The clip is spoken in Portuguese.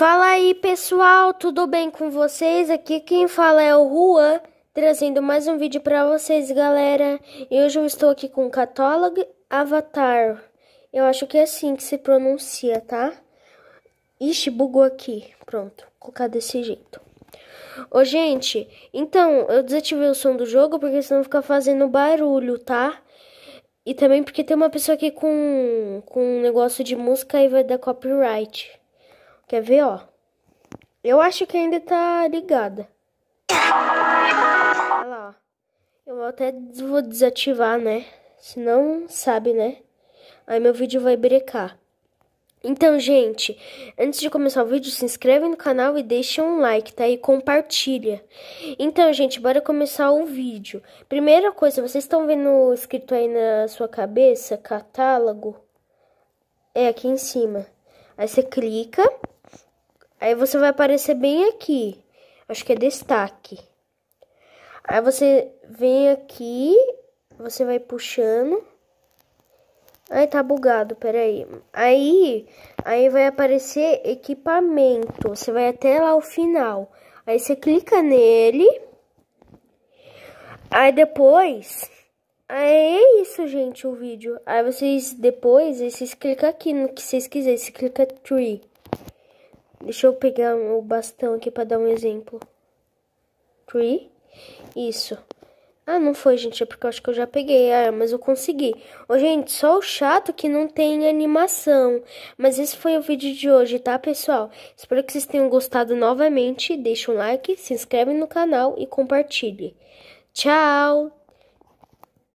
Fala aí pessoal, tudo bem com vocês? Aqui quem fala é o Juan, trazendo mais um vídeo para vocês galera. E hoje eu estou aqui com o Católogo Avatar, eu acho que é assim que se pronuncia, tá? Ixi, bugou aqui, pronto, vou colocar desse jeito. Ô gente, então, eu desativei o som do jogo porque senão fica fazendo barulho, tá? E também porque tem uma pessoa aqui com, com um negócio de música e vai dar copyright. Quer ver, ó? Eu acho que ainda tá ligada. Olha lá, ó. Eu até vou desativar, né? se não sabe, né? Aí meu vídeo vai brecar. Então, gente, antes de começar o vídeo, se inscreve no canal e deixa um like, tá? E compartilha. Então, gente, bora começar o vídeo. Primeira coisa, vocês estão vendo escrito aí na sua cabeça, catálogo? É, aqui em cima. Aí você clica Aí você vai aparecer bem aqui. Acho que é destaque. Aí você vem aqui, você vai puxando. Aí tá bugado, peraí. Aí, aí vai aparecer equipamento. Você vai até lá o final. Aí você clica nele. Aí depois... Aí é isso, gente, o vídeo. Aí vocês, depois, vocês clicam aqui no que vocês quiserem. Você clica tree. Deixa eu pegar o bastão aqui para dar um exemplo. Tree. Isso. Ah, não foi, gente. É porque eu acho que eu já peguei. Ah, mas eu consegui. Ô, gente, só o chato que não tem animação. Mas esse foi o vídeo de hoje, tá, pessoal? Espero que vocês tenham gostado novamente. Deixa um like, se inscreve no canal e compartilhe. Tchau!